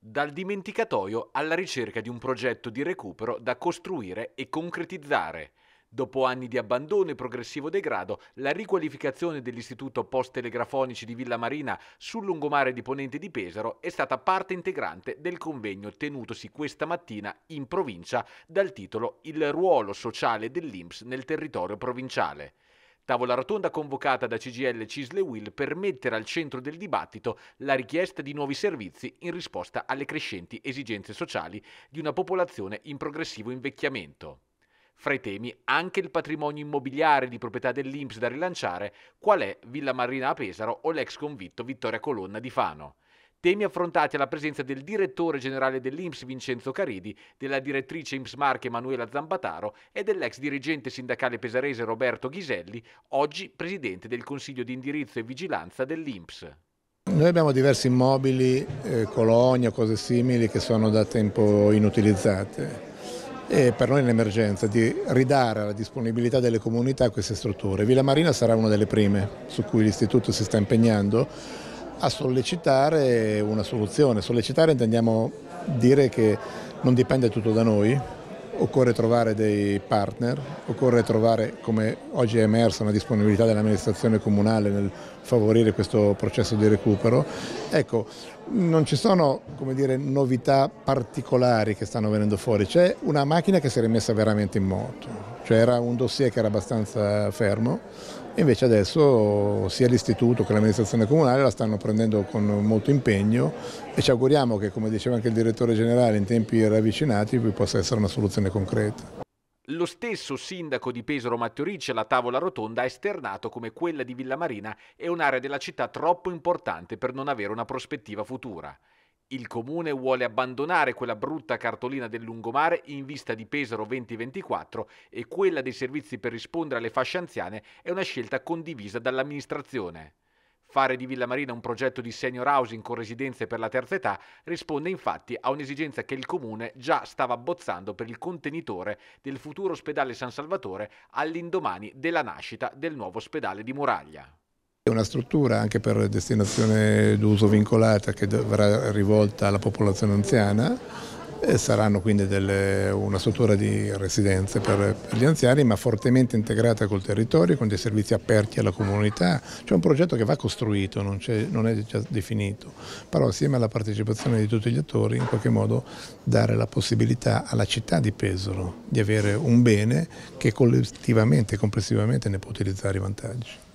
Dal dimenticatoio alla ricerca di un progetto di recupero da costruire e concretizzare. Dopo anni di abbandono e progressivo degrado, la riqualificazione dell'Istituto Post-Telegrafonici di Villa Marina sul lungomare di Ponente di Pesaro è stata parte integrante del convegno tenutosi questa mattina in provincia dal titolo Il ruolo sociale dell'INPS nel territorio provinciale. Tavola rotonda convocata da CGL Cisle Will per mettere al centro del dibattito la richiesta di nuovi servizi in risposta alle crescenti esigenze sociali di una popolazione in progressivo invecchiamento. Fra i temi anche il patrimonio immobiliare di proprietà dell'Inps da rilanciare, qual è Villa Marina a Pesaro o l'ex convitto Vittoria Colonna di Fano. Temi affrontati alla presenza del direttore generale dell'IMS Vincenzo Caridi, della direttrice IMS Marche Emanuela Zambataro e dell'ex dirigente sindacale pesarese Roberto Ghiselli, oggi presidente del Consiglio di indirizzo e vigilanza dell'IMS. Noi abbiamo diversi immobili, eh, colonia, cose simili che sono da tempo inutilizzate e per noi è un'emergenza di ridare alla disponibilità delle comunità queste strutture. Villa Marina sarà una delle prime su cui l'Istituto si sta impegnando a sollecitare una soluzione. Sollecitare intendiamo dire che non dipende tutto da noi, occorre trovare dei partner, occorre trovare, come oggi è emersa, una disponibilità dell'amministrazione comunale nel favorire questo processo di recupero. Ecco, non ci sono come dire, novità particolari che stanno venendo fuori, c'è una macchina che si è rimessa veramente in moto, cioè era un dossier che era abbastanza fermo, invece adesso sia l'istituto che l'amministrazione comunale la stanno prendendo con molto impegno e ci auguriamo che come diceva anche il direttore generale in tempi ravvicinati vi possa essere una soluzione concreta. Lo stesso sindaco di Pesaro Matteo Ricci alla tavola rotonda ha esternato come quella di Villa Marina è un'area della città troppo importante per non avere una prospettiva futura. Il comune vuole abbandonare quella brutta cartolina del lungomare in vista di Pesaro 2024 e quella dei servizi per rispondere alle fasce anziane è una scelta condivisa dall'amministrazione. Fare di Villa Marina un progetto di senior housing con residenze per la terza età risponde infatti a un'esigenza che il comune già stava abbozzando per il contenitore del futuro ospedale San Salvatore all'indomani della nascita del nuovo ospedale di Muraglia. È una struttura anche per destinazione d'uso vincolata che verrà rivolta alla popolazione anziana saranno quindi delle, una struttura di residenze per, per, gli anziani ma fortemente integrata col territorio con dei servizi aperti alla comunità c'è un progetto che va costruito non, è, non è già definito però assieme alla partecipazione di tutti gli attori in qualche modo dare la possibilità alla città di Pesaro di avere un bene che collettivamente e complessivamente ne può utilizzare i vantaggi